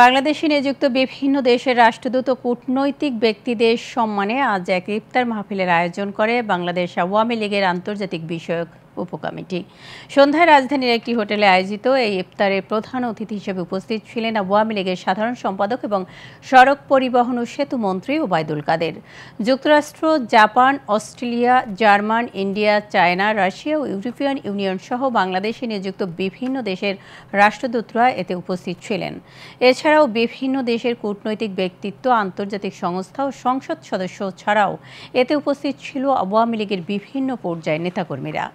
বাংলাদেশে নিযুক্ত বিভিন্ন দেশের রাষ্ট্রদূত কূটনৈতিক ব্যক্তিদের সম্মানে আজ এক ইফতার মাহফিলের আয়োজন করে বাংলাদেশ আওয়ামী লীগের আন্তর্জাতিক বিষয়ক উপকমিটি সন্ধ্যায় রাজধানীর একটি হোটেলে আয়োজিত এই ইফতারে প্রধান অতিথি হিসেবে উপস্থিত ছিলেন আওয়ামী লীগের সাধারণ সম্পাদক এবং সড়ক পরিবহন ও সেতু মন্ত্রী ওবায়দুল কাদের যুক্তরাষ্ট্র Japan Australia German India China Russia ও ইউরোপিয়ান ইউনিয়ন সহ বাংলাদেশে নিযুক্ত বিভিন্ন দেশের রাষ্ট্রদূতরা এতে উপস্থিত ছিলেন এছাড়াও বিভিন্ন দেশের কূটনৈতিক ব্যক্তিত্ব আন্তর্জাতিক সংস্থা ও সংসদ সদস্য ছাড়াও এতে উপস্থিত ছিল আওয়ামী লীগের বিভিন্ন পর্যায়ের নেতাকর্মীরা